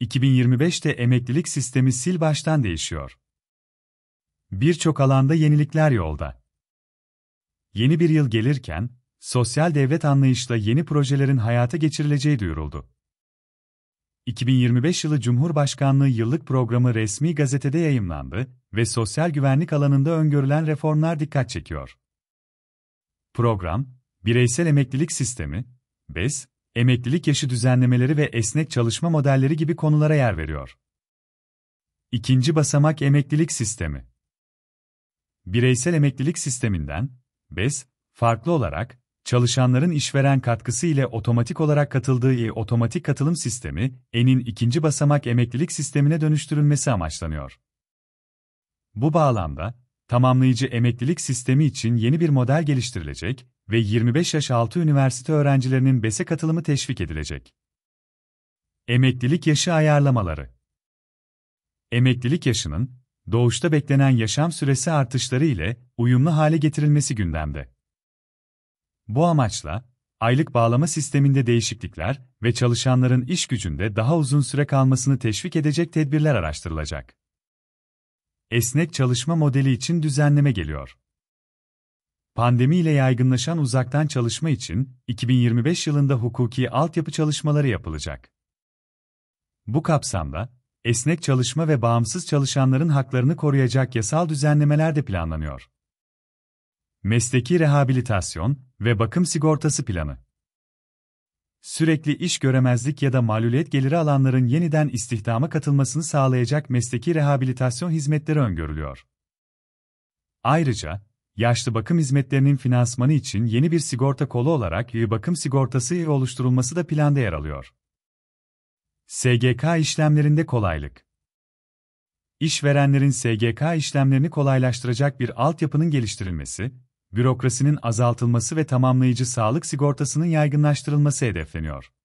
2025'te emeklilik sistemi sil baştan değişiyor. Birçok alanda yenilikler yolda. Yeni bir yıl gelirken, sosyal devlet anlayışla yeni projelerin hayata geçirileceği duyuruldu. 2025 yılı Cumhurbaşkanlığı yıllık programı resmi gazetede yayımlandı ve sosyal güvenlik alanında öngörülen reformlar dikkat çekiyor. Program, bireysel emeklilik sistemi, BES, emeklilik yaşı düzenlemeleri ve esnek çalışma modelleri gibi konulara yer veriyor. İkinci basamak emeklilik sistemi. Bireysel emeklilik sisteminden, BES, farklı olarak, çalışanların işveren katkısı ile otomatik olarak katıldığı iyi otomatik katılım sistemi, EN'in ikinci basamak emeklilik sistemine dönüştürülmesi amaçlanıyor. Bu bağlamda, tamamlayıcı emeklilik sistemi için yeni bir model geliştirilecek, ve 25 yaş altı üniversite öğrencilerinin BES'e katılımı teşvik edilecek. Emeklilik yaşı ayarlamaları Emeklilik yaşının, doğuşta beklenen yaşam süresi artışları ile uyumlu hale getirilmesi gündemde. Bu amaçla, aylık bağlama sisteminde değişiklikler ve çalışanların iş gücünde daha uzun süre kalmasını teşvik edecek tedbirler araştırılacak. Esnek çalışma modeli için düzenleme geliyor pandemiyle yaygınlaşan uzaktan çalışma için 2025 yılında hukuki altyapı çalışmaları yapılacak. Bu kapsamda, esnek çalışma ve bağımsız çalışanların haklarını koruyacak yasal düzenlemeler de planlanıyor. Mesleki rehabilitasyon ve bakım sigortası planı. Sürekli iş göremezlik ya da maluliyet geliri alanların yeniden istihdama katılmasını sağlayacak mesleki rehabilitasyon hizmetleri öngörülüyor. Ayrıca, yaşlı bakım hizmetlerinin finansmanı için yeni bir sigorta kolu olarak yığ bakım sigortası oluşturulması da planda yer alıyor. SGK işlemlerinde kolaylık İşverenlerin SGK işlemlerini kolaylaştıracak bir altyapının geliştirilmesi, bürokrasinin azaltılması ve tamamlayıcı sağlık sigortasının yaygınlaştırılması hedefleniyor.